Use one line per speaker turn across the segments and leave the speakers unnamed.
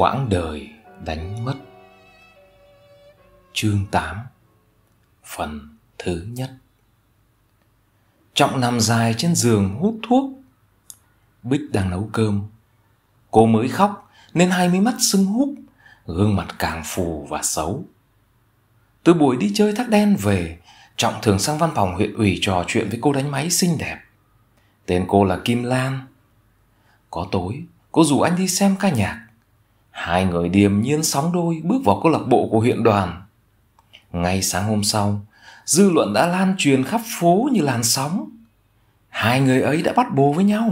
quãng đời đánh mất Chương 8 Phần thứ nhất Trọng nằm dài trên giường hút thuốc Bích đang nấu cơm Cô mới khóc nên hai mí mắt sưng húp Gương mặt càng phù và xấu Từ buổi đi chơi thác đen về Trọng thường sang văn phòng huyện ủy trò chuyện với cô đánh máy xinh đẹp Tên cô là Kim Lan Có tối, cô rủ anh đi xem ca nhạc Hai người điềm nhiên sóng đôi bước vào câu lạc bộ của huyện đoàn. Ngay sáng hôm sau, dư luận đã lan truyền khắp phố như làn sóng. Hai người ấy đã bắt bồ với nhau.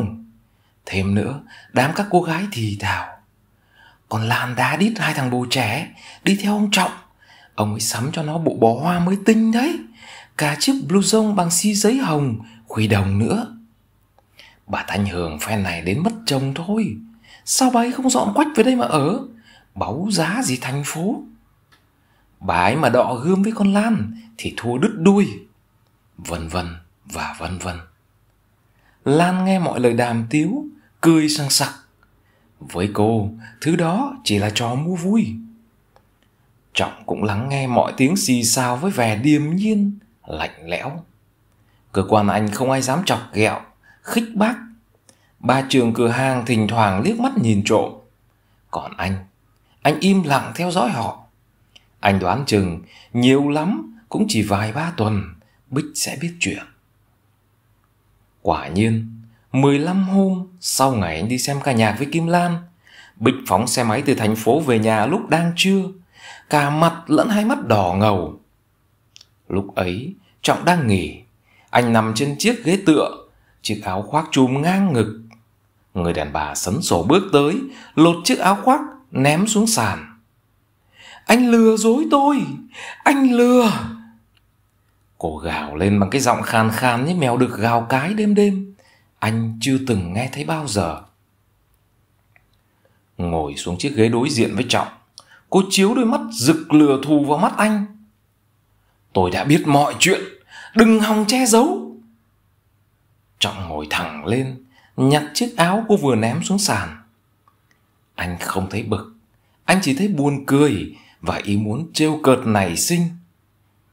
Thêm nữa, đám các cô gái thì thào. Còn Lan đá đít hai thằng bồ trẻ, đi theo ông Trọng. Ông ấy sắm cho nó bộ bó hoa mới tinh đấy. Cả chiếc blouson bằng xi si giấy hồng, khuy đồng nữa. Bà Thanh Hường phen này đến mất chồng thôi sao bà ấy không dọn quách về đây mà ở báu giá gì thành phố bà ấy mà đọ gươm với con lan thì thua đứt đuôi vân vân và vân vân lan nghe mọi lời đàm tiếu cười sang sặc với cô thứ đó chỉ là trò mua vui trọng cũng lắng nghe mọi tiếng xì xào với vẻ điềm nhiên lạnh lẽo cơ quan anh không ai dám chọc ghẹo khích bác Ba trường cửa hàng thỉnh thoảng liếc mắt nhìn trộm. Còn anh, anh im lặng theo dõi họ. Anh đoán chừng nhiều lắm cũng chỉ vài ba tuần Bích sẽ biết chuyện. Quả nhiên, mười lăm hôm sau ngày anh đi xem ca nhạc với Kim Lan, Bích phóng xe máy từ thành phố về nhà lúc đang trưa, cả mặt lẫn hai mắt đỏ ngầu. Lúc ấy, Trọng đang nghỉ, anh nằm trên chiếc ghế tựa, chiếc áo khoác trùm ngang ngực, Người đàn bà sấn sổ bước tới, lột chiếc áo khoác, ném xuống sàn. Anh lừa dối tôi, anh lừa. Cô gào lên bằng cái giọng khàn khàn như mèo được gào cái đêm đêm. Anh chưa từng nghe thấy bao giờ. Ngồi xuống chiếc ghế đối diện với Trọng, cô chiếu đôi mắt rực lừa thù vào mắt anh. Tôi đã biết mọi chuyện, đừng hòng che giấu. Trọng ngồi thẳng lên, nhặt chiếc áo cô vừa ném xuống sàn. Anh không thấy bực, anh chỉ thấy buồn cười và ý muốn trêu cợt nảy sinh.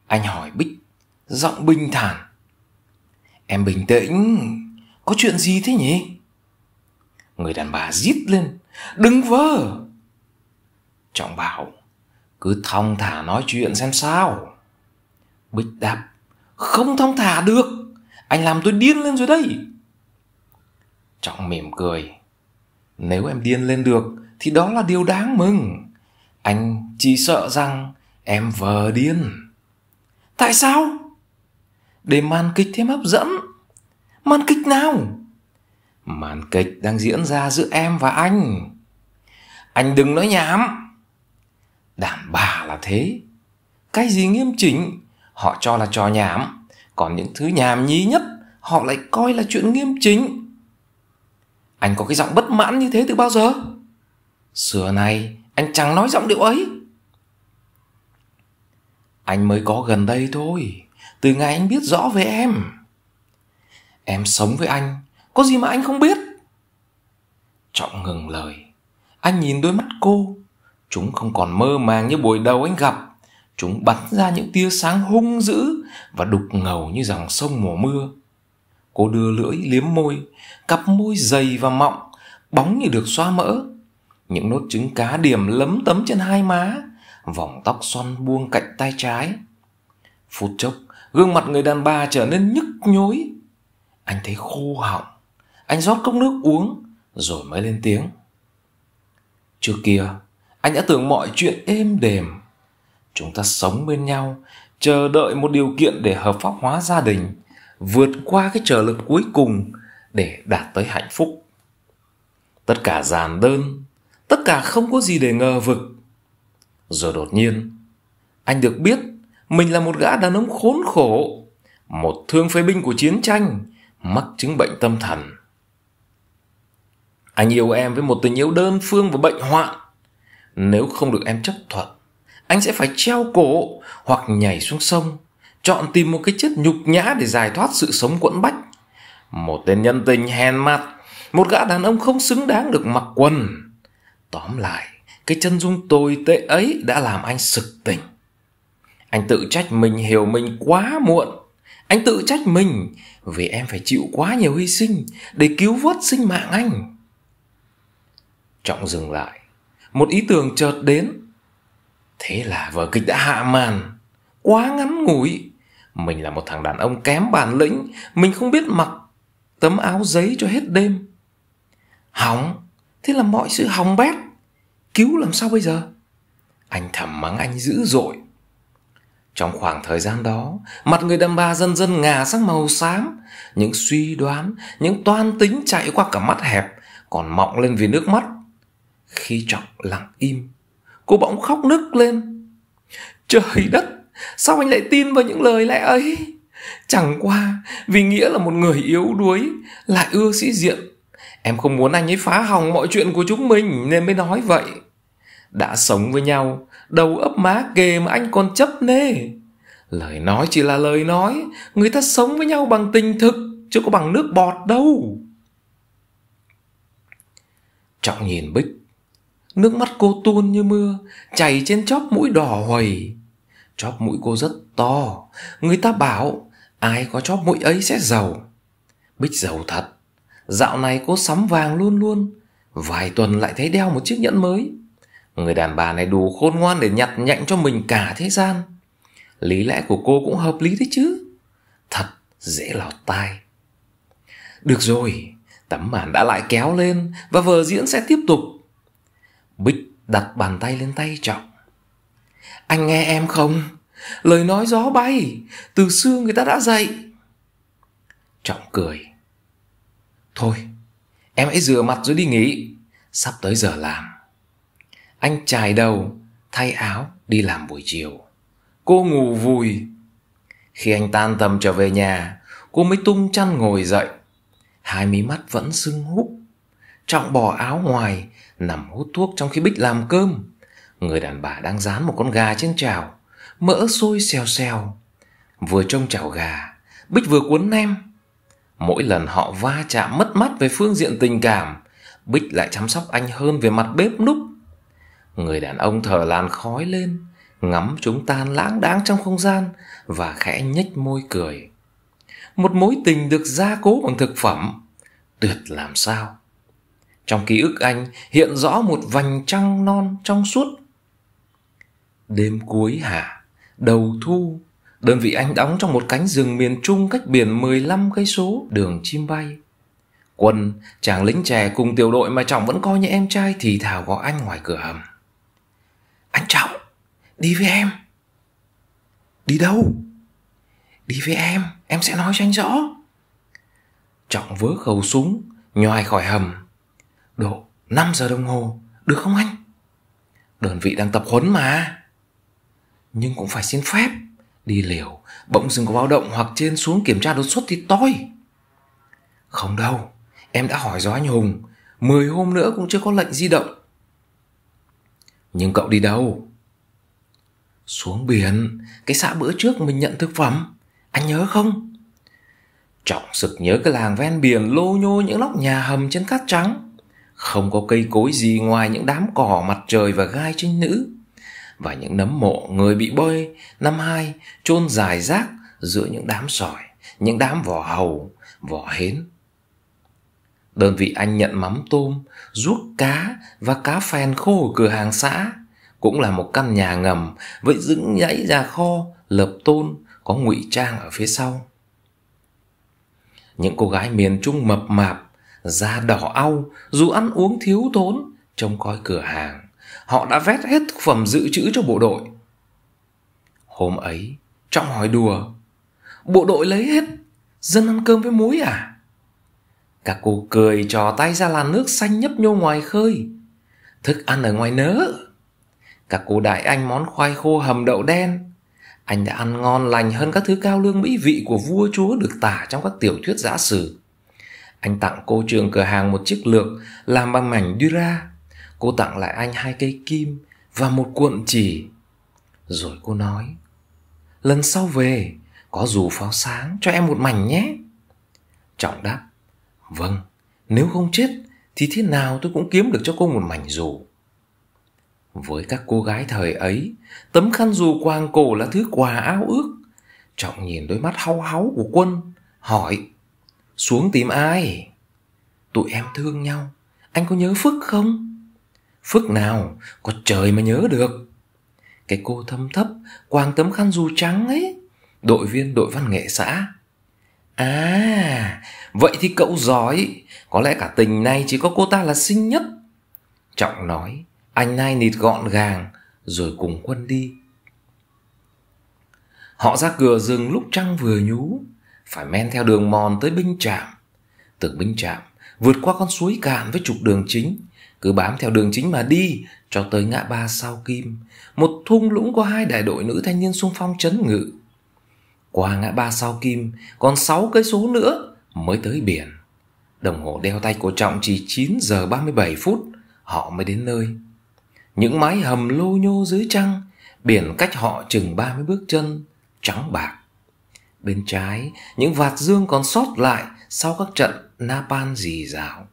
Anh hỏi Bích, giọng bình thản. Em bình tĩnh, có chuyện gì thế nhỉ? Người đàn bà rít lên, đứng vơ. Trọng bảo, cứ thong thả nói chuyện xem sao. Bích đáp, không thong thả được, anh làm tôi điên lên rồi đây. Trọng mỉm cười. Nếu em điên lên được thì đó là điều đáng mừng. Anh chỉ sợ rằng em vờ điên. Tại sao? Để màn kịch thêm hấp dẫn. Màn kịch nào? Màn kịch đang diễn ra giữa em và anh. Anh đừng nói nhảm. đảm bà là thế. Cái gì nghiêm chỉnh họ cho là trò nhảm. Còn những thứ nhảm nhí nhất họ lại coi là chuyện nghiêm chỉnh anh có cái giọng bất mãn như thế từ bao giờ Xưa nay anh chẳng nói giọng điệu ấy Anh mới có gần đây thôi Từ ngày anh biết rõ về em Em sống với anh Có gì mà anh không biết Trọng ngừng lời Anh nhìn đôi mắt cô Chúng không còn mơ màng như buổi đầu anh gặp Chúng bắn ra những tia sáng hung dữ Và đục ngầu như dòng sông mùa mưa cô đưa lưỡi liếm môi cặp môi dày và mọng bóng như được xoa mỡ những nốt trứng cá điểm lấm tấm trên hai má vòng tóc xoăn buông cạnh tay trái phút chốc gương mặt người đàn bà trở nên nhức nhối anh thấy khô họng anh rót cốc nước uống rồi mới lên tiếng trước kia anh đã tưởng mọi chuyện êm đềm chúng ta sống bên nhau chờ đợi một điều kiện để hợp pháp hóa gia đình vượt qua cái trở lực cuối cùng để đạt tới hạnh phúc tất cả giản đơn tất cả không có gì để ngờ vực rồi đột nhiên anh được biết mình là một gã đàn ông khốn khổ một thương phế binh của chiến tranh mắc chứng bệnh tâm thần anh yêu em với một tình yêu đơn phương và bệnh hoạn nếu không được em chấp thuận anh sẽ phải treo cổ hoặc nhảy xuống sông chọn tìm một cái chết nhục nhã để giải thoát sự sống quẫn bách. Một tên nhân tình hèn mặt, một gã đàn ông không xứng đáng được mặc quần. Tóm lại, cái chân dung tồi tệ ấy đã làm anh sực tỉnh. Anh tự trách mình hiểu mình quá muộn. Anh tự trách mình vì em phải chịu quá nhiều hy sinh để cứu vớt sinh mạng anh. Trọng dừng lại, một ý tưởng chợt đến. Thế là vở kịch đã hạ màn, quá ngắn ngủi. Mình là một thằng đàn ông kém bản lĩnh Mình không biết mặc tấm áo giấy cho hết đêm Hỏng Thế là mọi sự hỏng bét Cứu làm sao bây giờ Anh thầm mắng anh dữ dội Trong khoảng thời gian đó Mặt người đàn bà dần dần ngà sang màu xám Những suy đoán Những toan tính chạy qua cả mắt hẹp Còn mọng lên vì nước mắt Khi trọng lặng im Cô bỗng khóc nức lên Trời đất sao anh lại tin vào những lời lẽ ấy chẳng qua vì nghĩa là một người yếu đuối lại ưa sĩ diện em không muốn anh ấy phá hỏng mọi chuyện của chúng mình nên mới nói vậy đã sống với nhau đầu ấp má kề mà anh còn chấp nê lời nói chỉ là lời nói người ta sống với nhau bằng tình thực chứ có bằng nước bọt đâu trọng nhìn bích nước mắt cô tuôn như mưa chảy trên chóp mũi đỏ hoầy Chóp mũi cô rất to Người ta bảo Ai có chóp mũi ấy sẽ giàu Bích giàu thật Dạo này cô sắm vàng luôn luôn Vài tuần lại thấy đeo một chiếc nhẫn mới Người đàn bà này đủ khôn ngoan để nhặt nhạnh cho mình cả thế gian Lý lẽ của cô cũng hợp lý đấy chứ Thật dễ lọt tai Được rồi Tấm màn đã lại kéo lên Và vở diễn sẽ tiếp tục Bích đặt bàn tay lên tay Trọng anh nghe em không lời nói gió bay từ xưa người ta đã dạy trọng cười thôi em hãy rửa mặt rồi đi nghỉ sắp tới giờ làm anh chải đầu thay áo đi làm buổi chiều cô ngủ vùi khi anh tan tầm trở về nhà cô mới tung chăn ngồi dậy hai mí mắt vẫn sưng húp trọng bỏ áo ngoài nằm hút thuốc trong khi bích làm cơm Người đàn bà đang dán một con gà trên chảo Mỡ sôi xèo xèo Vừa trông chảo gà Bích vừa cuốn nem Mỗi lần họ va chạm mất mắt về phương diện tình cảm Bích lại chăm sóc anh hơn về mặt bếp núc Người đàn ông thở làn khói lên Ngắm chúng tan lãng đáng trong không gian Và khẽ nhếch môi cười Một mối tình được gia cố bằng thực phẩm Tuyệt làm sao Trong ký ức anh hiện rõ một vành trăng non trong suốt Đêm cuối hạ, đầu thu, đơn vị anh đóng trong một cánh rừng miền Trung cách biển 15 cây số đường chim bay. Quân, chàng lính trẻ cùng tiểu đội mà Trọng vẫn coi như em trai thì thào gọi anh ngoài cửa hầm. Anh Trọng, đi với em. Đi đâu? Đi với em, em sẽ nói cho anh rõ. Trọng vớ khẩu súng, nhoài khỏi hầm. Độ 5 giờ đồng hồ, được không anh? Đơn vị đang tập huấn mà nhưng cũng phải xin phép đi liều bỗng dưng có báo động hoặc trên xuống kiểm tra đột xuất thì toi không đâu em đã hỏi gió anh hùng mười hôm nữa cũng chưa có lệnh di động nhưng cậu đi đâu xuống biển cái xã bữa trước mình nhận thực phẩm anh nhớ không trọng sực nhớ cái làng ven biển lô nhô những lóc nhà hầm trên cát trắng không có cây cối gì ngoài những đám cỏ mặt trời và gai trinh nữ và những nấm mộ người bị bơi năm hai chôn dài rác giữa những đám sỏi, những đám vỏ hầu, vỏ hến. Đơn vị anh nhận mắm tôm, ruốc cá và cá phèn khô ở cửa hàng xã. Cũng là một căn nhà ngầm với dựng nhảy ra kho, lợp tôn, có ngụy trang ở phía sau. Những cô gái miền Trung mập mạp, da đỏ au, dù ăn uống thiếu thốn, trông coi cửa hàng họ đã vét hết thực phẩm dự trữ cho bộ đội. Hôm ấy, Trọng hỏi đùa, bộ đội lấy hết, dân ăn cơm với muối à? Các cô cười trò tay ra làn nước xanh nhấp nhô ngoài khơi, thức ăn ở ngoài nớ. Các cô đại anh món khoai khô hầm đậu đen, anh đã ăn ngon lành hơn các thứ cao lương mỹ vị của vua chúa được tả trong các tiểu thuyết giả sử. Anh tặng cô trường cửa hàng một chiếc lược làm bằng mảnh dura cô tặng lại anh hai cây kim và một cuộn chỉ rồi cô nói lần sau về có dù pháo sáng cho em một mảnh nhé trọng đáp vâng nếu không chết thì thế nào tôi cũng kiếm được cho cô một mảnh dù với các cô gái thời ấy tấm khăn dù quàng cổ là thứ quà ao ước trọng nhìn đôi mắt hau háu của quân hỏi xuống tìm ai tụi em thương nhau anh có nhớ phức không phước nào, có trời mà nhớ được. Cái cô thâm thấp, quàng tấm khăn dù trắng ấy, đội viên đội văn nghệ xã. À, vậy thì cậu giỏi, có lẽ cả tình này chỉ có cô ta là xinh nhất. Trọng nói, anh Nai nịt gọn gàng, rồi cùng quân đi. Họ ra cửa rừng lúc trăng vừa nhú, phải men theo đường mòn tới binh trạm. Từ binh trạm, vượt qua con suối cạn với trục đường chính, cứ bám theo đường chính mà đi cho tới ngã ba sao kim một thung lũng có hai đại đội nữ thanh niên sung phong chấn ngự qua ngã ba sao kim còn sáu cây số nữa mới tới biển đồng hồ đeo tay của trọng chỉ chín giờ ba mươi bảy phút họ mới đến nơi những mái hầm lô nhô dưới trăng biển cách họ chừng ba mươi bước chân trắng bạc bên trái những vạt dương còn sót lại sau các trận napan dì dào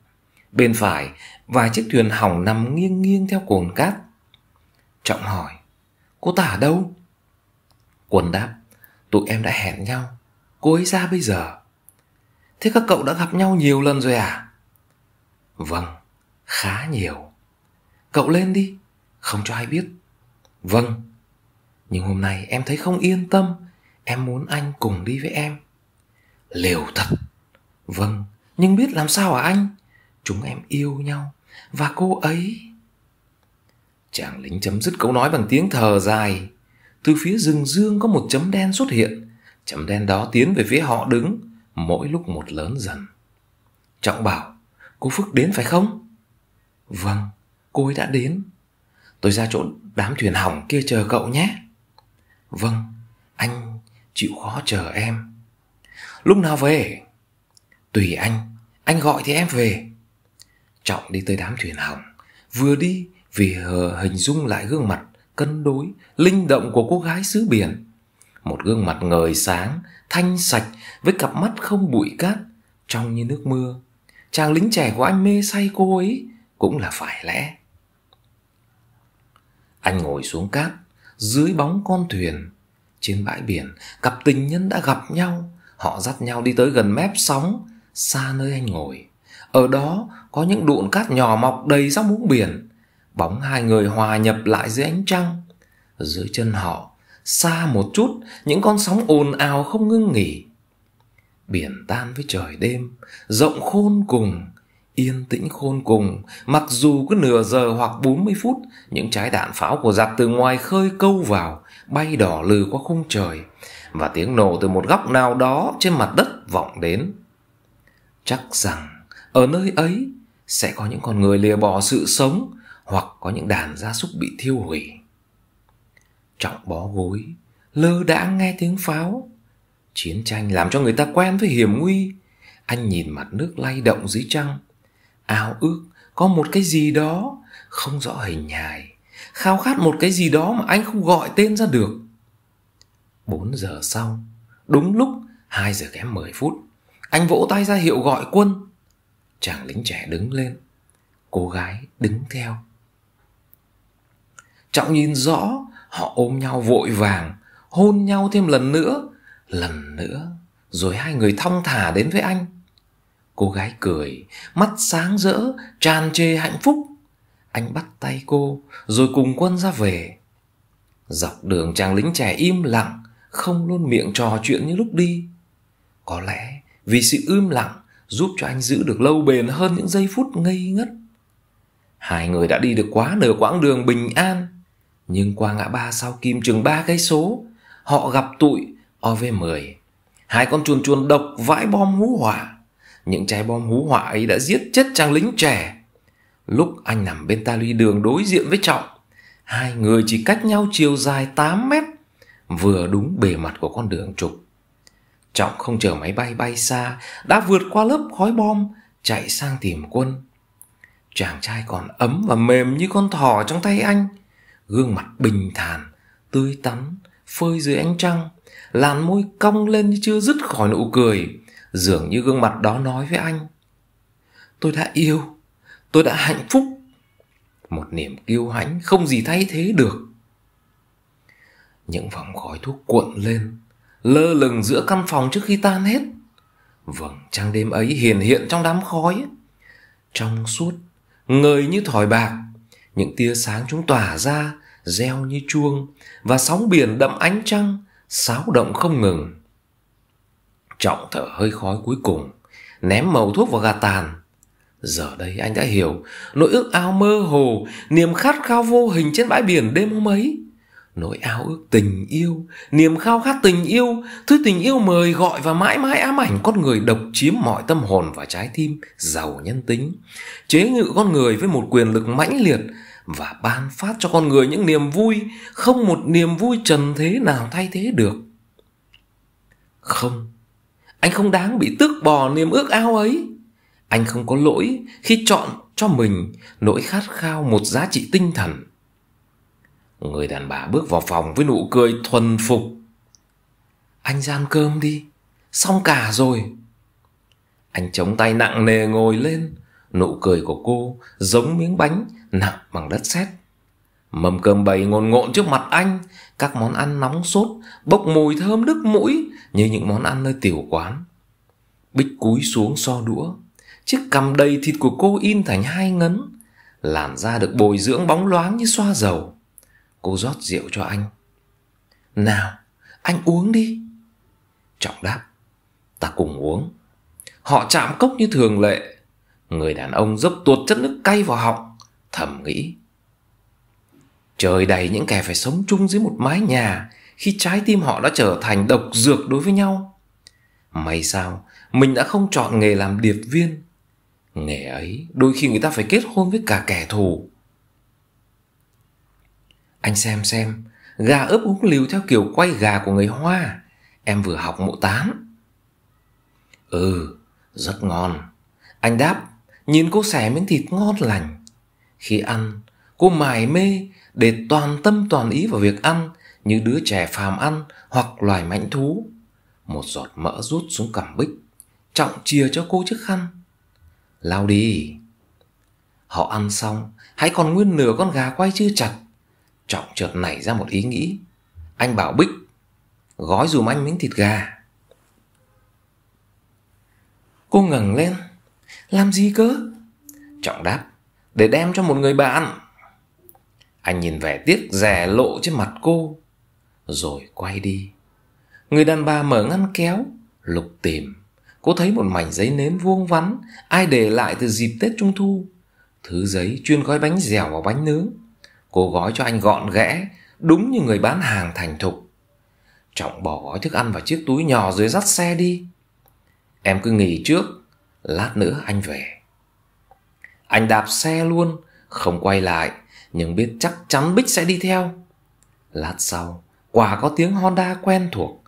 bên phải Vài chiếc thuyền hỏng nằm nghiêng nghiêng theo cồn cát Trọng hỏi Cô ta ở đâu? Quân đáp Tụi em đã hẹn nhau Cô ấy ra bây giờ Thế các cậu đã gặp nhau nhiều lần rồi à? Vâng, khá nhiều Cậu lên đi, không cho ai biết Vâng, nhưng hôm nay em thấy không yên tâm Em muốn anh cùng đi với em Liều thật Vâng, nhưng biết làm sao hả anh? Chúng em yêu nhau và cô ấy chàng lính chấm dứt câu nói bằng tiếng thở dài từ phía rừng dương có một chấm đen xuất hiện chấm đen đó tiến về phía họ đứng mỗi lúc một lớn dần trọng bảo cô phước đến phải không vâng cô ấy đã đến tôi ra chỗ đám thuyền hỏng kia chờ cậu nhé vâng anh chịu khó chờ em lúc nào về tùy anh anh gọi thì em về Trọng đi tới đám thuyền hỏng. Vừa đi vì hình dung lại gương mặt cân đối, linh động của cô gái xứ biển. Một gương mặt ngời sáng, thanh sạch với cặp mắt không bụi cát, trong như nước mưa. Chàng lính trẻ của anh mê say cô ấy cũng là phải lẽ. Anh ngồi xuống cát, dưới bóng con thuyền. Trên bãi biển, cặp tình nhân đã gặp nhau. Họ dắt nhau đi tới gần mép sóng, xa nơi anh ngồi. Ở đó, có những đụn cát nhỏ mọc đầy dốc mũm biển. Bóng hai người hòa nhập lại dưới ánh trăng. Dưới chân họ, xa một chút, những con sóng ồn ào không ngưng nghỉ. Biển tan với trời đêm, rộng khôn cùng, yên tĩnh khôn cùng. Mặc dù cứ nửa giờ hoặc 40 phút, những trái đạn pháo của giặc từ ngoài khơi câu vào, bay đỏ lừ qua khung trời, và tiếng nổ từ một góc nào đó trên mặt đất vọng đến. Chắc rằng ở nơi ấy sẽ có những con người lìa bỏ sự sống hoặc có những đàn gia súc bị thiêu hủy trọng bó gối lơ đãng nghe tiếng pháo chiến tranh làm cho người ta quen với hiểm nguy anh nhìn mặt nước lay động dưới trăng ao ước có một cái gì đó không rõ hình hài khao khát một cái gì đó mà anh không gọi tên ra được bốn giờ sau đúng lúc hai giờ kém mười phút anh vỗ tay ra hiệu gọi quân chàng lính trẻ đứng lên cô gái đứng theo trọng nhìn rõ họ ôm nhau vội vàng hôn nhau thêm lần nữa lần nữa rồi hai người thong thả đến với anh cô gái cười mắt sáng rỡ tràn trề hạnh phúc anh bắt tay cô rồi cùng quân ra về dọc đường chàng lính trẻ im lặng không luôn miệng trò chuyện như lúc đi có lẽ vì sự im lặng giúp cho anh giữ được lâu bền hơn những giây phút ngây ngất. Hai người đã đi được quá nửa quãng đường bình an, nhưng qua ngã ba sau kim chừng ba cây số, họ gặp tụi OV-10. Hai con chuồn chuồn độc vãi bom hú hỏa. Những trái bom hú hỏa ấy đã giết chết chàng lính trẻ. Lúc anh nằm bên ta luy đường đối diện với Trọng, hai người chỉ cách nhau chiều dài 8 mét, vừa đúng bề mặt của con đường trục. Trọng không chờ máy bay bay xa, đã vượt qua lớp khói bom, chạy sang tìm quân. Chàng trai còn ấm và mềm như con thỏ trong tay anh. Gương mặt bình thản, tươi tắn, phơi dưới ánh trăng. Làn môi cong lên như chưa dứt khỏi nụ cười. Dường như gương mặt đó nói với anh. Tôi đã yêu, tôi đã hạnh phúc. Một niềm kiêu hãnh không gì thay thế được. Những vòng khói thuốc cuộn lên lơ lửng giữa căn phòng trước khi tan hết vầng trăng đêm ấy hiền hiện trong đám khói trong suốt ngời như thỏi bạc những tia sáng chúng tỏa ra reo như chuông và sóng biển đậm ánh trăng sáo động không ngừng trọng thở hơi khói cuối cùng ném màu thuốc vào gạt tàn giờ đây anh đã hiểu nỗi ước ao mơ hồ niềm khát khao vô hình trên bãi biển đêm hôm ấy nỗi ao ước tình yêu niềm khao khát tình yêu thứ tình yêu mời gọi và mãi mãi ám ảnh con người độc chiếm mọi tâm hồn và trái tim giàu nhân tính chế ngự con người với một quyền lực mãnh liệt và ban phát cho con người những niềm vui không một niềm vui trần thế nào thay thế được không anh không đáng bị tước bỏ niềm ước ao ấy anh không có lỗi khi chọn cho mình nỗi khát khao một giá trị tinh thần Người đàn bà bước vào phòng với nụ cười thuần phục. Anh ra ăn cơm đi, xong cả rồi. Anh chống tay nặng nề ngồi lên, nụ cười của cô giống miếng bánh nặng bằng đất sét. Mâm cơm bày ngồn ngộn trước mặt anh, các món ăn nóng sốt, bốc mùi thơm đứt mũi như những món ăn nơi tiểu quán. Bích cúi xuống so đũa, chiếc cằm đầy thịt của cô in thành hai ngấn, làn da được bồi dưỡng bóng loáng như xoa dầu. Cô rót rượu cho anh Nào anh uống đi Trọng đáp Ta cùng uống Họ chạm cốc như thường lệ Người đàn ông dốc tuột chất nước cay vào họng Thầm nghĩ Trời đầy những kẻ phải sống chung dưới một mái nhà Khi trái tim họ đã trở thành độc dược đối với nhau May sao Mình đã không chọn nghề làm điệp viên Nghề ấy Đôi khi người ta phải kết hôn với cả kẻ thù anh xem xem, gà ướp húng liu theo kiểu quay gà của người Hoa. Em vừa học mộ tám. Ừ, rất ngon. Anh đáp, nhìn cô xẻ miếng thịt ngon lành. Khi ăn, cô mải mê để toàn tâm toàn ý vào việc ăn như đứa trẻ phàm ăn hoặc loài mãnh thú. Một giọt mỡ rút xuống cằm bích, trọng chia cho cô chiếc khăn. Lao đi. Họ ăn xong, hãy còn nguyên nửa con gà quay chưa chặt Trọng chợt nảy ra một ý nghĩ Anh bảo Bích Gói dùm anh miếng thịt gà Cô ngẩng lên Làm gì cơ Trọng đáp Để đem cho một người bạn Anh nhìn vẻ tiếc rẻ lộ trên mặt cô Rồi quay đi Người đàn bà mở ngăn kéo Lục tìm Cô thấy một mảnh giấy nến vuông vắn Ai để lại từ dịp Tết Trung Thu Thứ giấy chuyên gói bánh dẻo và bánh nướng Cô gói cho anh gọn ghẽ, đúng như người bán hàng thành thục. Trọng bỏ gói thức ăn vào chiếc túi nhỏ dưới dắt xe đi. Em cứ nghỉ trước, lát nữa anh về. Anh đạp xe luôn, không quay lại, nhưng biết chắc chắn Bích sẽ đi theo. Lát sau, quả có tiếng Honda quen thuộc.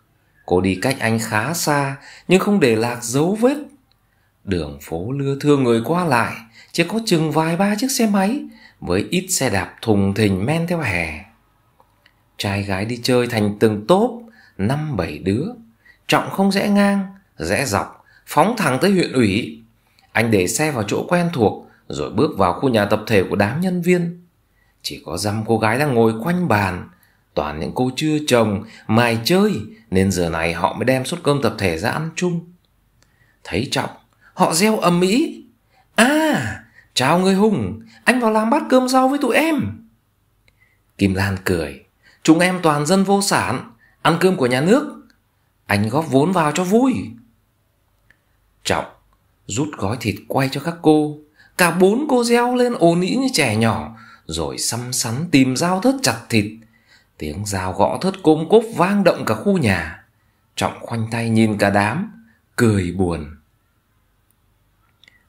Cô đi cách anh khá xa, nhưng không để lạc dấu vết. Đường phố lưa thưa người qua lại, chỉ có chừng vài ba chiếc xe máy với ít xe đạp thùng thình men theo hè. Trai gái đi chơi thành từng tốp, năm bảy đứa, trọng không rẽ ngang, rẽ dọc, phóng thẳng tới huyện ủy. Anh để xe vào chỗ quen thuộc, rồi bước vào khu nhà tập thể của đám nhân viên. Chỉ có dăm cô gái đang ngồi quanh bàn, toàn những cô chưa chồng, mài chơi, nên giờ này họ mới đem suất cơm tập thể ra ăn chung. Thấy trọng, họ reo ầm ĩ. À, chào người Hùng, anh vào làm bát cơm rau với tụi em Kim Lan cười Chúng em toàn dân vô sản Ăn cơm của nhà nước Anh góp vốn vào cho vui Trọng Rút gói thịt quay cho các cô Cả bốn cô reo lên ồn ĩ như trẻ nhỏ Rồi xăm xắn tìm dao thớt chặt thịt Tiếng dao gõ thớt côm cốp vang động cả khu nhà Trọng khoanh tay nhìn cả đám Cười buồn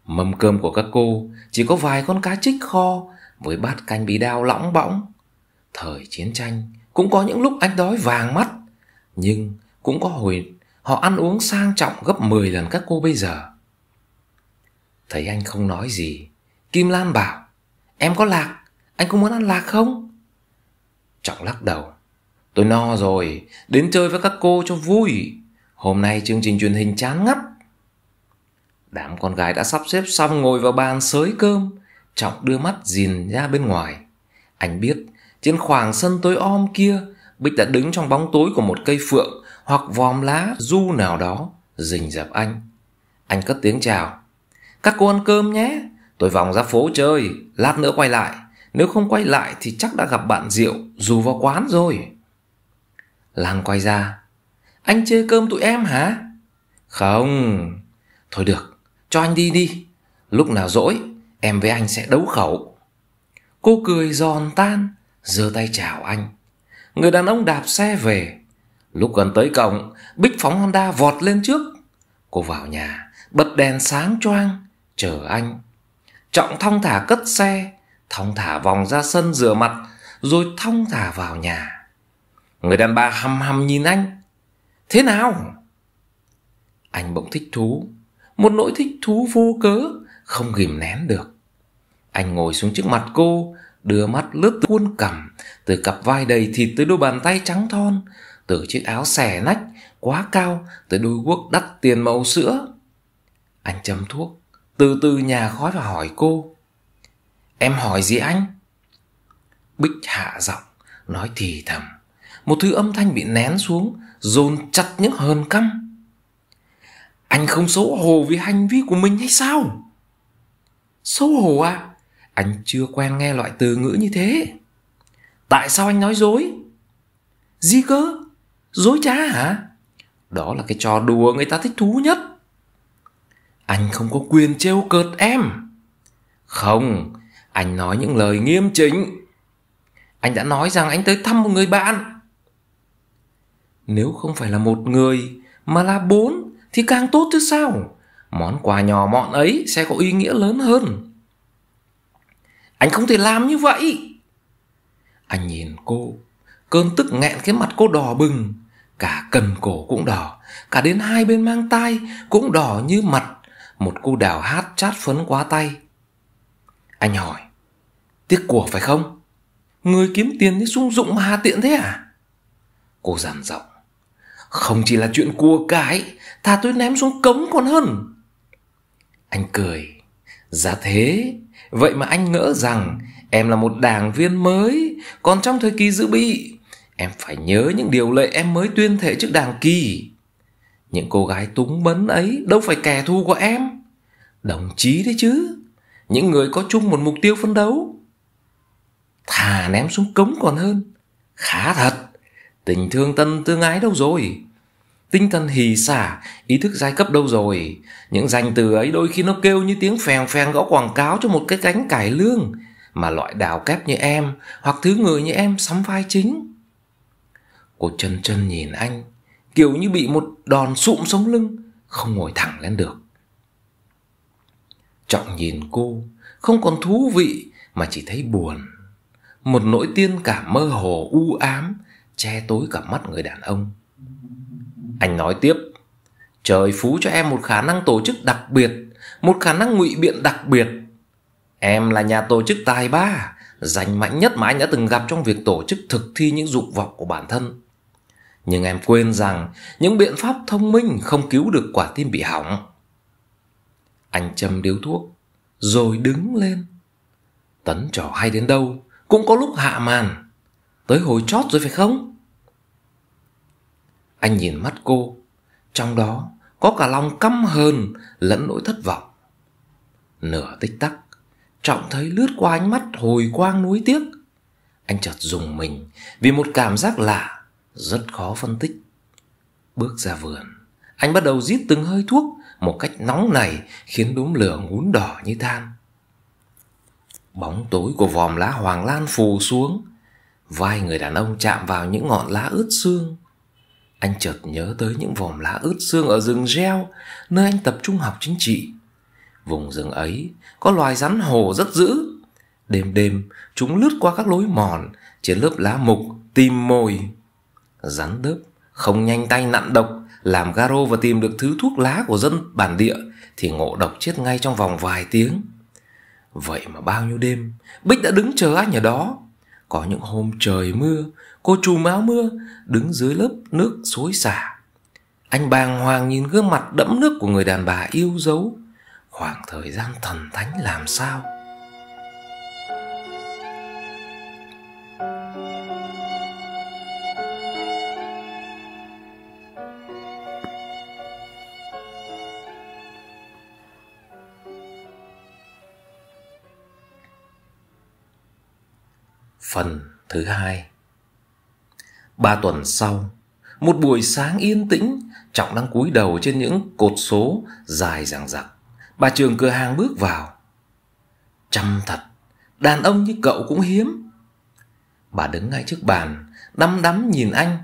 Mâm cơm của các cô chỉ có vài con cá trích kho với bát canh bí đao lỏng bõng. Thời chiến tranh cũng có những lúc anh đói vàng mắt, nhưng cũng có hồi họ ăn uống sang trọng gấp 10 lần các cô bây giờ. Thấy anh không nói gì, Kim Lan bảo, em có lạc, anh có muốn ăn lạc không? Trọng lắc đầu, tôi no rồi, đến chơi với các cô cho vui. Hôm nay chương trình truyền hình chán ngắt, Đám con gái đã sắp xếp xong ngồi vào bàn sới cơm. Trọng đưa mắt dìn ra bên ngoài. Anh biết, trên khoảng sân tối om kia, Bích đã đứng trong bóng tối của một cây phượng hoặc vòm lá du nào đó, rình rập anh. Anh cất tiếng chào. Các cô ăn cơm nhé, tôi vòng ra phố chơi, lát nữa quay lại. Nếu không quay lại thì chắc đã gặp bạn Diệu dù vào quán rồi. Lan quay ra. Anh chê cơm tụi em hả? Không. Thôi được, cho anh đi đi Lúc nào rỗi Em với anh sẽ đấu khẩu Cô cười giòn tan giơ tay chào anh Người đàn ông đạp xe về Lúc gần tới cổng Bích phóng Honda vọt lên trước Cô vào nhà Bật đèn sáng choang Chờ anh Trọng thong thả cất xe Thong thả vòng ra sân rửa mặt Rồi thong thả vào nhà Người đàn bà hầm hầm nhìn anh Thế nào? Anh bỗng thích thú một nỗi thích thú vô cớ không kìm nén được. Anh ngồi xuống trước mặt cô, đưa mắt lướt từ khuôn cằm, từ cặp vai đầy thịt tới đôi bàn tay trắng thon, từ chiếc áo xẻ nách quá cao tới đôi guốc đắt tiền màu sữa. Anh châm thuốc, từ từ nhà khói và hỏi cô. Em hỏi gì anh? Bích hạ giọng, nói thì thầm. Một thứ âm thanh bị nén xuống, dồn chặt những hờn căm. Anh không xấu hổ vì hành vi của mình hay sao? Xấu hổ à? Anh chưa quen nghe loại từ ngữ như thế. Tại sao anh nói dối? Gì cơ? Dối trá hả? Đó là cái trò đùa người ta thích thú nhất. Anh không có quyền trêu cợt em. Không, anh nói những lời nghiêm chỉnh. Anh đã nói rằng anh tới thăm một người bạn. Nếu không phải là một người mà là bốn thì càng tốt chứ sao món quà nhỏ mọn ấy sẽ có ý nghĩa lớn hơn anh không thể làm như vậy anh nhìn cô cơn tức nghẹn cái mặt cô đỏ bừng cả cần cổ cũng đỏ cả đến hai bên mang tai cũng đỏ như mặt một cô đào hát chát phấn quá tay anh hỏi tiếc của phải không người kiếm tiền như sung dụng mà hà tiện thế à cô giàn giọng không chỉ là chuyện cua cái Thà tôi ném xuống cống còn hơn Anh cười Giá dạ thế Vậy mà anh ngỡ rằng Em là một đảng viên mới Còn trong thời kỳ dự bị Em phải nhớ những điều lệ em mới tuyên thệ trước đảng kỳ Những cô gái túng bấn ấy Đâu phải kẻ thù của em Đồng chí đấy chứ Những người có chung một mục tiêu phấn đấu Thà ném xuống cống còn hơn Khá thật Tình thương tân tương ái đâu rồi tinh thần hì xả ý thức giai cấp đâu rồi những danh từ ấy đôi khi nó kêu như tiếng phèn phèn gõ quảng cáo cho một cái cánh cải lương mà loại đào kép như em hoặc thứ người như em sắm vai chính cô chân chân nhìn anh kiểu như bị một đòn sụm sống lưng không ngồi thẳng lên được trọng nhìn cô không còn thú vị mà chỉ thấy buồn một nỗi tiên cảm mơ hồ u ám che tối cả mắt người đàn ông anh nói tiếp Trời phú cho em một khả năng tổ chức đặc biệt Một khả năng ngụy biện đặc biệt Em là nhà tổ chức tài ba dành mạnh nhất mà anh đã từng gặp trong việc tổ chức thực thi những dục vọng của bản thân Nhưng em quên rằng Những biện pháp thông minh không cứu được quả tim bị hỏng Anh châm điếu thuốc Rồi đứng lên Tấn trò hay đến đâu Cũng có lúc hạ màn Tới hồi chót rồi phải không? Anh nhìn mắt cô Trong đó có cả lòng căm hờn lẫn nỗi thất vọng Nửa tích tắc Trọng thấy lướt qua ánh mắt hồi quang núi tiếc Anh chợt dùng mình vì một cảm giác lạ Rất khó phân tích Bước ra vườn Anh bắt đầu giết từng hơi thuốc Một cách nóng này khiến đốm lửa ngún đỏ như than Bóng tối của vòm lá hoàng lan phù xuống Vai người đàn ông chạm vào những ngọn lá ướt xương anh chợt nhớ tới những vòm lá ướt xương ở rừng reo nơi anh tập trung học chính trị vùng rừng ấy có loài rắn hồ rất dữ đêm đêm chúng lướt qua các lối mòn trên lớp lá mục tìm mồi rắn đớp không nhanh tay nặn độc làm garo và tìm được thứ thuốc lá của dân bản địa thì ngộ độc chết ngay trong vòng vài tiếng vậy mà bao nhiêu đêm bích đã đứng chờ anh ở đó có những hôm trời mưa cô trùm áo mưa đứng dưới lớp nước xối xả anh bàng hoàng nhìn gương mặt đẫm nước của người đàn bà yêu dấu khoảng thời gian thần thánh làm sao phần thứ hai Ba tuần sau, một buổi sáng yên tĩnh, Trọng đang cúi đầu trên những cột số dài dằng dặc. Bà trường cửa hàng bước vào. Chăm thật, đàn ông như cậu cũng hiếm. Bà đứng ngay trước bàn, đăm đắm nhìn anh.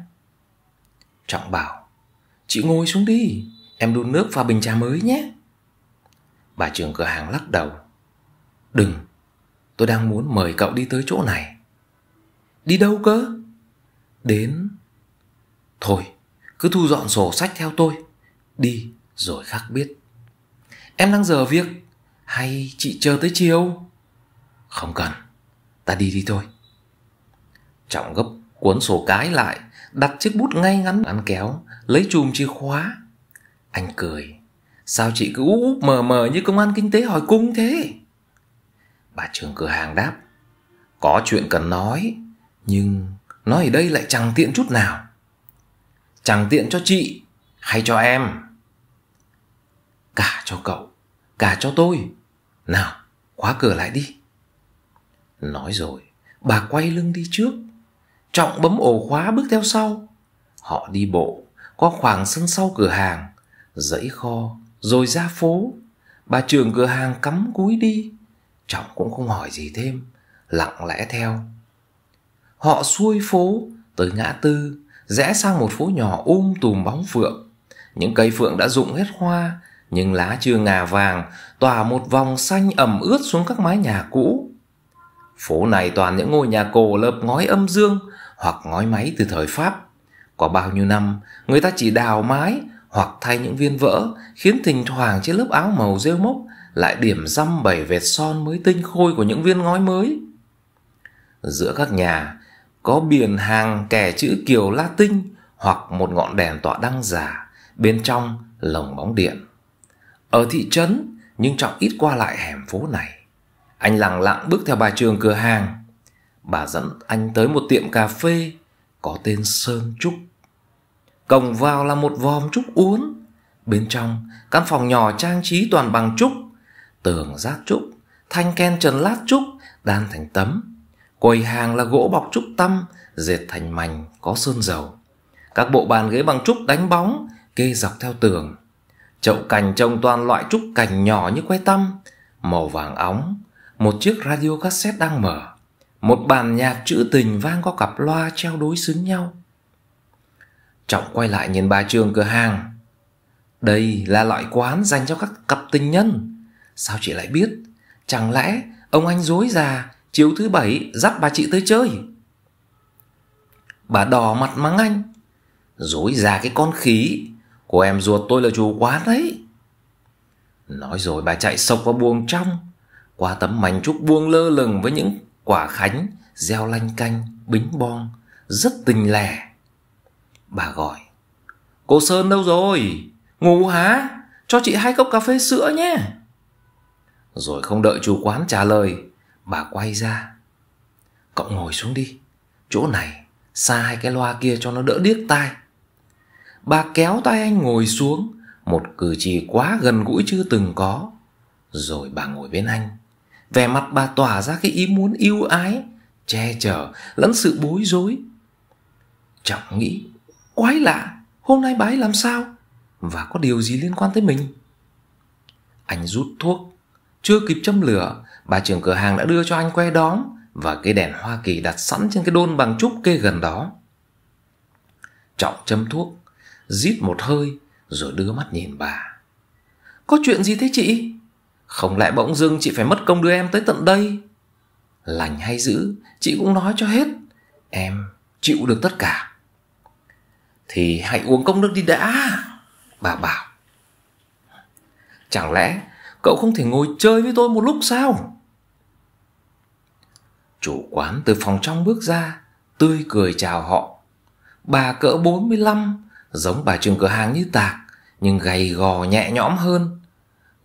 Trọng bảo, chị ngồi xuống đi, em đun nước pha bình trà mới nhé. Bà trường cửa hàng lắc đầu. Đừng, tôi đang muốn mời cậu đi tới chỗ này. Đi đâu cơ? đến thôi cứ thu dọn sổ sách theo tôi đi rồi khác biết em đang giờ việc hay chị chờ tới chiều không cần ta đi đi thôi trọng gấp cuốn sổ cái lại đặt chiếc bút ngay ngắn ăn kéo lấy chùm chìa khóa anh cười sao chị cứ úp úp mờ mờ như công an kinh tế hỏi cung thế bà trưởng cửa hàng đáp có chuyện cần nói nhưng nói ở đây lại chẳng tiện chút nào chẳng tiện cho chị hay cho em cả cho cậu cả cho tôi nào khóa cửa lại đi nói rồi bà quay lưng đi trước trọng bấm ổ khóa bước theo sau họ đi bộ qua khoảng sân sau cửa hàng dãy kho rồi ra phố bà trưởng cửa hàng cắm cúi đi trọng cũng không hỏi gì thêm lặng lẽ theo họ xuôi phố tới ngã tư rẽ sang một phố nhỏ um tùm bóng phượng những cây phượng đã rụng hết hoa nhưng lá chưa ngà vàng tỏa một vòng xanh ẩm ướt xuống các mái nhà cũ phố này toàn những ngôi nhà cổ lợp ngói âm dương hoặc ngói máy từ thời pháp có bao nhiêu năm người ta chỉ đào mái hoặc thay những viên vỡ khiến thỉnh thoảng trên lớp áo màu rêu mốc lại điểm răm bảy vệt son mới tinh khôi của những viên ngói mới giữa các nhà có biển hàng kẻ chữ kiều Latin hoặc một ngọn đèn tọa đăng giả bên trong lồng bóng điện. Ở thị trấn, nhưng Trọng ít qua lại hẻm phố này. Anh lặng lặng bước theo bà trường cửa hàng. Bà dẫn anh tới một tiệm cà phê có tên Sơn Trúc. Cổng vào là một vòm trúc uốn. Bên trong, căn phòng nhỏ trang trí toàn bằng trúc. Tường rác trúc, thanh ken trần lát trúc, đan thành tấm Quầy hàng là gỗ bọc trúc tăm, dệt thành mảnh có sơn dầu. Các bộ bàn ghế bằng trúc đánh bóng, kê dọc theo tường. Chậu cành trồng toàn loại trúc cành nhỏ như que tăm, màu vàng óng. Một chiếc radio cassette đang mở. Một bàn nhạc trữ tình vang có cặp loa treo đối xứng nhau. Trọng quay lại nhìn bà trường cửa hàng. Đây là loại quán dành cho các cặp tình nhân. Sao chị lại biết? Chẳng lẽ ông anh dối già chiều thứ bảy dắt bà chị tới chơi bà đỏ mặt mắng anh dối ra cái con khí của em ruột tôi là chủ quán đấy nói rồi bà chạy sộc vào buồng trong qua tấm mảnh trúc buông lơ lửng với những quả khánh gieo lanh canh bính bong rất tình lẻ bà gọi cô sơn đâu rồi ngủ há cho chị hai cốc cà phê sữa nhé rồi không đợi chủ quán trả lời Bà quay ra Cậu ngồi xuống đi Chỗ này xa hai cái loa kia cho nó đỡ điếc tai Bà kéo tay anh ngồi xuống Một cử chỉ quá gần gũi chưa từng có Rồi bà ngồi bên anh Vẻ mặt bà tỏa ra cái ý muốn yêu ái Che chở lẫn sự bối rối Trọng nghĩ Quái lạ Hôm nay bái làm sao Và có điều gì liên quan tới mình Anh rút thuốc chưa kịp châm lửa, bà trưởng cửa hàng đã đưa cho anh que đóm và cây đèn Hoa Kỳ đặt sẵn trên cái đôn bằng trúc kê gần đó. Trọng châm thuốc, rít một hơi rồi đưa mắt nhìn bà. Có chuyện gì thế chị? Không lẽ bỗng dưng chị phải mất công đưa em tới tận đây? Lành hay dữ, chị cũng nói cho hết. Em chịu được tất cả. Thì hãy uống công nước đi đã, bà bảo. Chẳng lẽ Cậu không thể ngồi chơi với tôi một lúc sao Chủ quán từ phòng trong bước ra Tươi cười chào họ Bà cỡ 45 Giống bà trường cửa hàng như tạc Nhưng gầy gò nhẹ nhõm hơn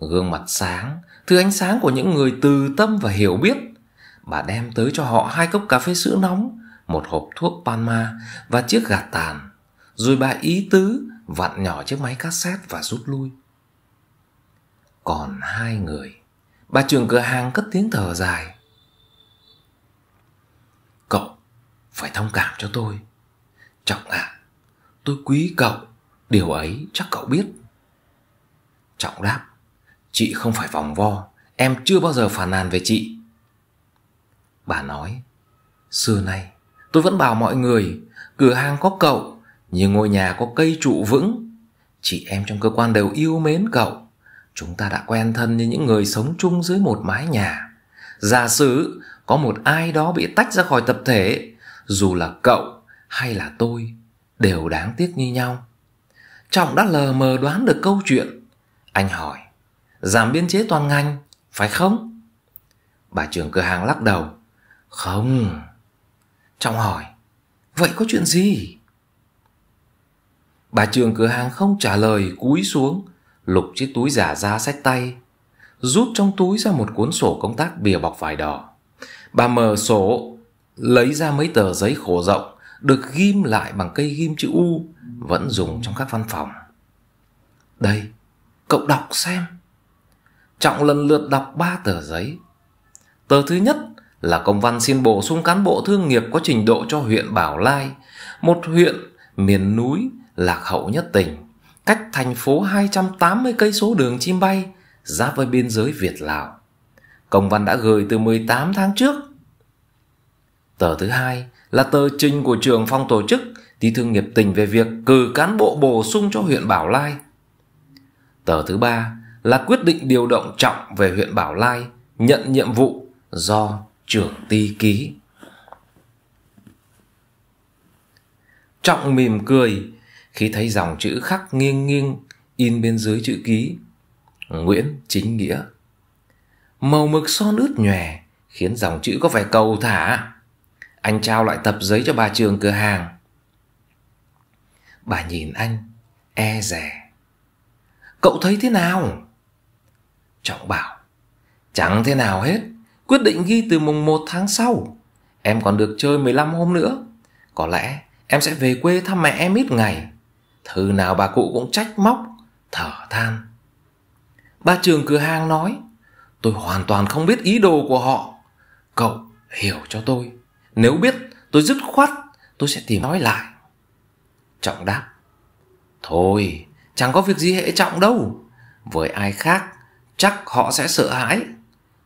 Gương mặt sáng Thứ ánh sáng của những người từ tâm và hiểu biết Bà đem tới cho họ hai cốc cà phê sữa nóng Một hộp thuốc Panma Và chiếc gạt tàn Rồi bà ý tứ vặn nhỏ chiếc máy cassette và rút lui còn hai người bà trưởng cửa hàng cất tiếng thở dài cậu phải thông cảm cho tôi trọng ạ à, tôi quý cậu điều ấy chắc cậu biết trọng đáp chị không phải vòng vo em chưa bao giờ phàn nàn về chị bà nói xưa nay tôi vẫn bảo mọi người cửa hàng có cậu như ngôi nhà có cây trụ vững chị em trong cơ quan đều yêu mến cậu chúng ta đã quen thân như những người sống chung dưới một mái nhà giả sử có một ai đó bị tách ra khỏi tập thể dù là cậu hay là tôi đều đáng tiếc như nhau trọng đã lờ mờ đoán được câu chuyện anh hỏi giảm biên chế toàn ngành phải không bà trưởng cửa hàng lắc đầu không trọng hỏi vậy có chuyện gì bà trưởng cửa hàng không trả lời cúi xuống lục chiếc túi giả ra sách tay rút trong túi ra một cuốn sổ công tác bìa bọc vải đỏ bà mở sổ lấy ra mấy tờ giấy khổ rộng được ghim lại bằng cây ghim chữ u vẫn dùng trong các văn phòng đây cậu đọc xem trọng lần lượt đọc ba tờ giấy tờ thứ nhất là công văn xin bổ sung cán bộ thương nghiệp có trình độ cho huyện bảo lai một huyện miền núi lạc hậu nhất tỉnh cách thành phố 280 cây số đường chim bay giáp với biên giới Việt Lào. Công văn đã gửi từ 18 tháng trước. Tờ thứ hai là tờ trình của trường phòng tổ chức đi thương nghiệp tỉnh về việc cử cán bộ bổ sung cho huyện Bảo Lai. Tờ thứ ba là quyết định điều động trọng về huyện Bảo Lai nhận nhiệm vụ do trưởng ty ký. Trọng mỉm cười khi thấy dòng chữ khắc nghiêng nghiêng in bên dưới chữ ký Nguyễn Chính Nghĩa. Màu mực son ướt nhòe khiến dòng chữ có vẻ cầu thả. Anh trao lại tập giấy cho bà trường cửa hàng. Bà nhìn anh e dè. Cậu thấy thế nào? Trọng bảo Chẳng thế nào hết Quyết định ghi từ mùng 1 tháng sau Em còn được chơi 15 hôm nữa Có lẽ em sẽ về quê thăm mẹ em ít ngày Thứ nào bà cụ cũng trách móc, thở than. Ba trường cửa hàng nói, tôi hoàn toàn không biết ý đồ của họ. Cậu hiểu cho tôi. Nếu biết, tôi dứt khoát, tôi sẽ tìm nói lại. Trọng đáp, thôi, chẳng có việc gì hệ trọng đâu. Với ai khác, chắc họ sẽ sợ hãi.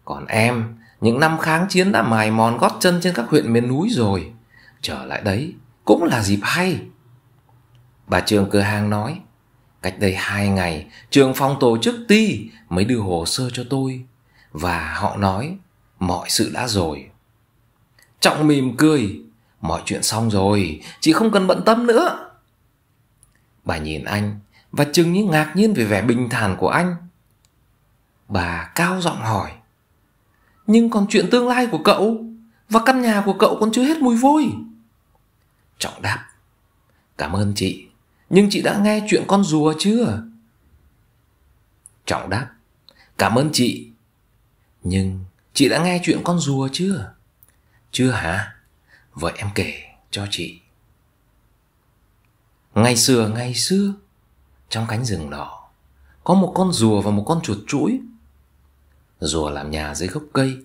Còn em, những năm kháng chiến đã mài mòn gót chân trên các huyện miền núi rồi. Trở lại đấy, cũng là dịp hay. Bà trường cửa hàng nói Cách đây hai ngày Trường phòng tổ chức ti Mới đưa hồ sơ cho tôi Và họ nói Mọi sự đã rồi Trọng mỉm cười Mọi chuyện xong rồi Chị không cần bận tâm nữa Bà nhìn anh Và chừng như ngạc nhiên về vẻ bình thản của anh Bà cao giọng hỏi Nhưng còn chuyện tương lai của cậu Và căn nhà của cậu còn chưa hết mùi vôi Trọng đáp Cảm ơn chị nhưng chị đã nghe chuyện con rùa chưa? Trọng đáp Cảm ơn chị Nhưng chị đã nghe chuyện con rùa chưa? Chưa hả? Vậy em kể cho chị Ngày xưa ngày xưa Trong cánh rừng nọ Có một con rùa và một con chuột chuỗi Rùa làm nhà dưới gốc cây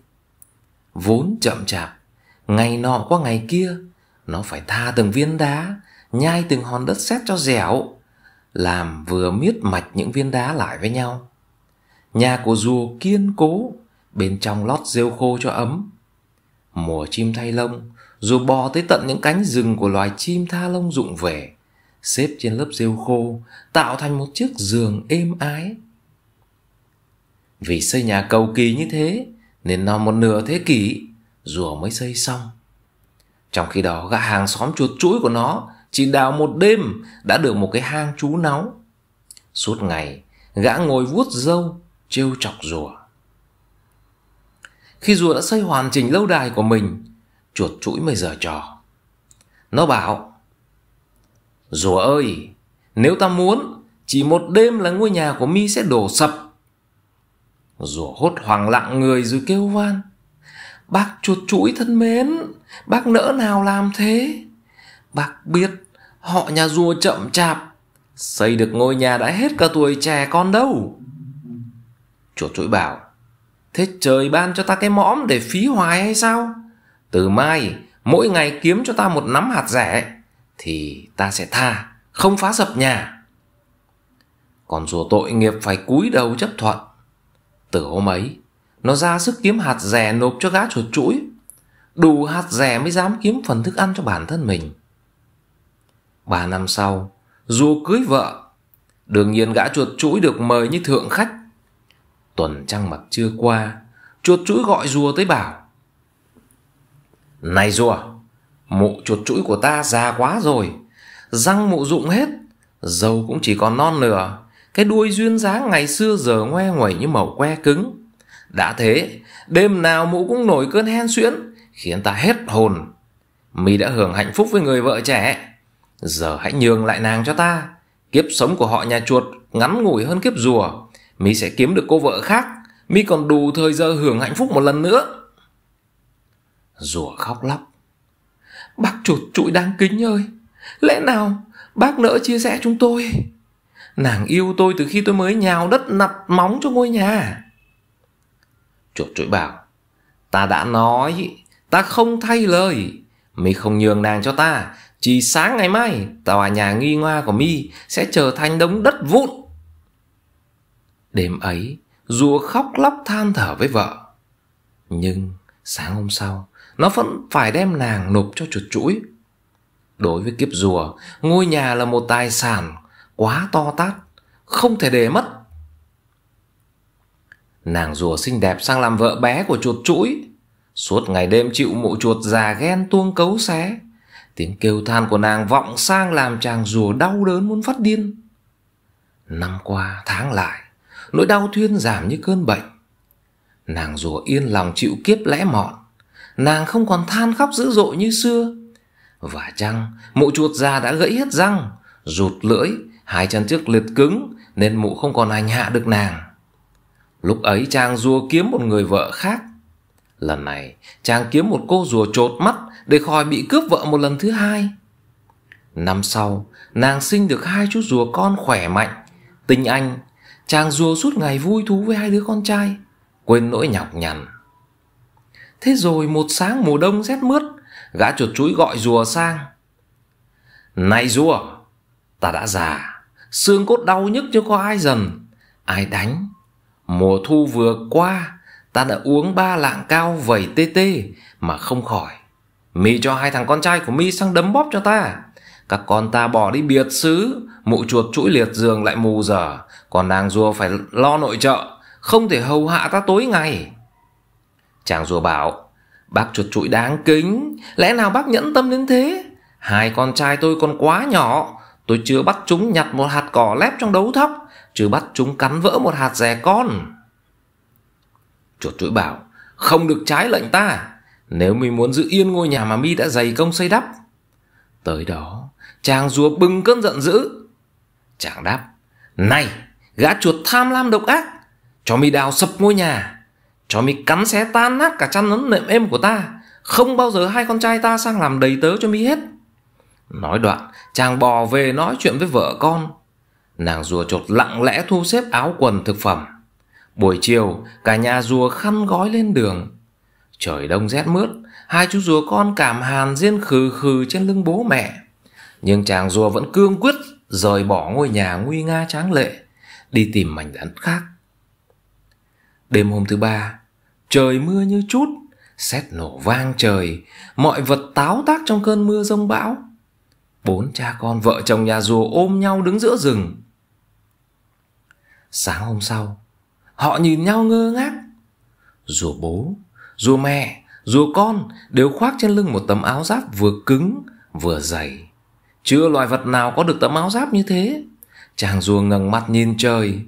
Vốn chậm chạp Ngày nọ qua ngày kia Nó phải tha từng viên đá nhai từng hòn đất sét cho dẻo, làm vừa miết mạch những viên đá lại với nhau. Nhà của rùa kiên cố, bên trong lót rêu khô cho ấm. Mùa chim thay lông, rùa bò tới tận những cánh rừng của loài chim tha lông rụng về, xếp trên lớp rêu khô, tạo thành một chiếc giường êm ái. Vì xây nhà cầu kỳ như thế, nên nó một nửa thế kỷ, rùa mới xây xong. Trong khi đó gã hàng xóm chuột chuỗi của nó chỉ đào một đêm đã được một cái hang chú náu. Suốt ngày, gã ngồi vuốt râu, trêu chọc rùa. Khi rùa đã xây hoàn chỉnh lâu đài của mình, chuột chuỗi mới giờ trò. Nó bảo, Rùa ơi, nếu ta muốn, chỉ một đêm là ngôi nhà của mi sẽ đổ sập. Rùa hốt hoảng lặng người rồi kêu van. Bác chuột chuỗi thân mến, bác nỡ nào làm thế? Bác biết Họ nhà rùa chậm chạp Xây được ngôi nhà đã hết cả tuổi trẻ con đâu Chuột chuỗi bảo Thế trời ban cho ta cái mõm để phí hoài hay sao Từ mai Mỗi ngày kiếm cho ta một nắm hạt rẻ Thì ta sẽ tha Không phá sập nhà Còn rùa tội nghiệp phải cúi đầu chấp thuận Từ hôm ấy Nó ra sức kiếm hạt rẻ nộp cho gã chuột chuỗi Đủ hạt rẻ mới dám kiếm phần thức ăn cho bản thân mình Ba năm sau, Du cưới vợ. Đương nhiên gã chuột chuỗi được mời như thượng khách. Tuần trăng mặt chưa qua, chuột chuỗi gọi rùa tới bảo. Này rùa, mụ chuột chuỗi của ta già quá rồi. Răng mụ rụng hết, dầu cũng chỉ còn non nửa. Cái đuôi duyên dáng ngày xưa giờ ngoe nguẩy như mẩu que cứng. Đã thế, đêm nào mụ cũng nổi cơn hen suyễn, khiến ta hết hồn. Mi đã hưởng hạnh phúc với người vợ trẻ. Giờ hãy nhường lại nàng cho ta Kiếp sống của họ nhà chuột Ngắn ngủi hơn kiếp rùa Mi sẽ kiếm được cô vợ khác Mi còn đủ thời giờ hưởng hạnh phúc một lần nữa Rùa khóc lóc Bác chuột trụi đáng kính ơi Lẽ nào bác nỡ chia sẻ chúng tôi Nàng yêu tôi từ khi tôi mới nhào đất nặt móng cho ngôi nhà Chuột trụi bảo Ta đã nói Ta không thay lời Mi không nhường nàng cho ta chỉ sáng ngày mai tòa nhà nghi ngoa của mi sẽ trở thành đống đất vụn đêm ấy rùa khóc lóc than thở với vợ nhưng sáng hôm sau nó vẫn phải đem nàng nộp cho chuột chuỗi đối với kiếp rùa ngôi nhà là một tài sản quá to tát không thể để mất nàng rùa xinh đẹp sang làm vợ bé của chuột chuỗi suốt ngày đêm chịu mụ chuột già ghen tuông cấu xé Tiếng kêu than của nàng vọng sang làm chàng rùa đau đớn muốn phát điên. Năm qua tháng lại, nỗi đau thuyên giảm như cơn bệnh. Nàng rùa yên lòng chịu kiếp lẽ mọn, nàng không còn than khóc dữ dội như xưa. Và chăng, mụ chuột già đã gãy hết răng, rụt lưỡi, hai chân trước liệt cứng nên mụ không còn hành hạ được nàng. Lúc ấy chàng rùa kiếm một người vợ khác Lần này chàng kiếm một cô rùa trột mắt Để khỏi bị cướp vợ một lần thứ hai Năm sau Nàng sinh được hai chú rùa con khỏe mạnh Tình anh Chàng rùa suốt ngày vui thú với hai đứa con trai Quên nỗi nhọc nhằn Thế rồi một sáng mùa đông rét mướt Gã chuột chuối gọi rùa sang Này rùa Ta đã già Xương cốt đau nhức chưa có ai dần Ai đánh Mùa thu vừa qua ta đã uống ba lạng cao vẩy tê tê mà không khỏi mi cho hai thằng con trai của mi sang đấm bóp cho ta các con ta bỏ đi biệt xứ mụ chuột chuỗi liệt giường lại mù giờ. còn nàng rùa phải lo nội trợ không thể hầu hạ ta tối ngày chàng rùa bảo bác chuột chuỗi đáng kính lẽ nào bác nhẫn tâm đến thế hai con trai tôi còn quá nhỏ tôi chưa bắt chúng nhặt một hạt cỏ lép trong đấu thóc chưa bắt chúng cắn vỡ một hạt rẻ con Chuột chuỗi bảo Không được trái lệnh ta Nếu mi muốn giữ yên ngôi nhà mà mi đã dày công xây đắp Tới đó Chàng rùa bừng cơn giận dữ Chàng đáp Này gã chuột tham lam độc ác Cho mi đào sập ngôi nhà Cho mi cắn xé tan nát cả chăn nấm nệm êm của ta Không bao giờ hai con trai ta sang làm đầy tớ cho mi hết Nói đoạn Chàng bò về nói chuyện với vợ con Nàng rùa chột lặng lẽ thu xếp áo quần thực phẩm Buổi chiều, cả nhà rùa khăn gói lên đường. Trời đông rét mướt, hai chú rùa con cảm hàn riêng khừ khừ trên lưng bố mẹ. Nhưng chàng rùa vẫn cương quyết rời bỏ ngôi nhà nguy nga tráng lệ, đi tìm mảnh đất khác. Đêm hôm thứ ba, trời mưa như chút, sét nổ vang trời, mọi vật táo tác trong cơn mưa rông bão. Bốn cha con vợ chồng nhà rùa ôm nhau đứng giữa rừng. Sáng hôm sau, Họ nhìn nhau ngơ ngác. Dù bố, dù mẹ, dù con đều khoác trên lưng một tấm áo giáp vừa cứng vừa dày. Chưa loài vật nào có được tấm áo giáp như thế. Chàng rùa ngẩng mặt nhìn trời.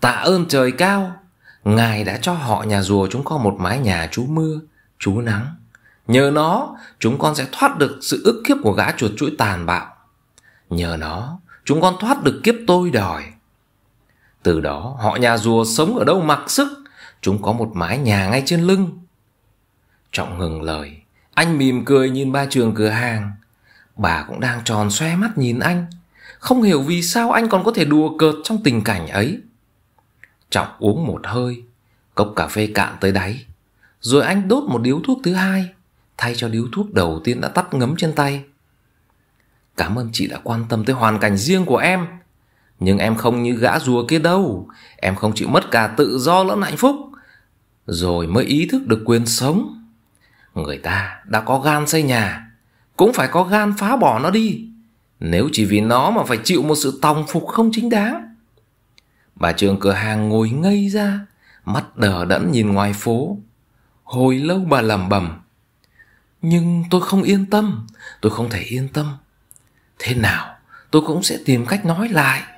Tạ ơn trời cao, Ngài đã cho họ nhà rùa chúng con một mái nhà trú mưa, trú nắng. Nhờ nó, chúng con sẽ thoát được sự ức kiếp của gã chuột chuỗi tàn bạo. Nhờ nó, chúng con thoát được kiếp tôi đòi. Từ đó họ nhà rùa sống ở đâu mặc sức Chúng có một mái nhà ngay trên lưng Trọng ngừng lời Anh mỉm cười nhìn ba trường cửa hàng Bà cũng đang tròn xoe mắt nhìn anh Không hiểu vì sao anh còn có thể đùa cợt trong tình cảnh ấy Trọng uống một hơi Cốc cà phê cạn tới đáy Rồi anh đốt một điếu thuốc thứ hai Thay cho điếu thuốc đầu tiên đã tắt ngấm trên tay Cảm ơn chị đã quan tâm tới hoàn cảnh riêng của em nhưng em không như gã rùa kia đâu Em không chịu mất cả tự do lẫn hạnh phúc Rồi mới ý thức được quyền sống Người ta đã có gan xây nhà Cũng phải có gan phá bỏ nó đi Nếu chỉ vì nó mà phải chịu một sự tòng phục không chính đáng Bà trường cửa hàng ngồi ngây ra Mắt đờ đẫn nhìn ngoài phố Hồi lâu bà lầm bầm Nhưng tôi không yên tâm Tôi không thể yên tâm Thế nào tôi cũng sẽ tìm cách nói lại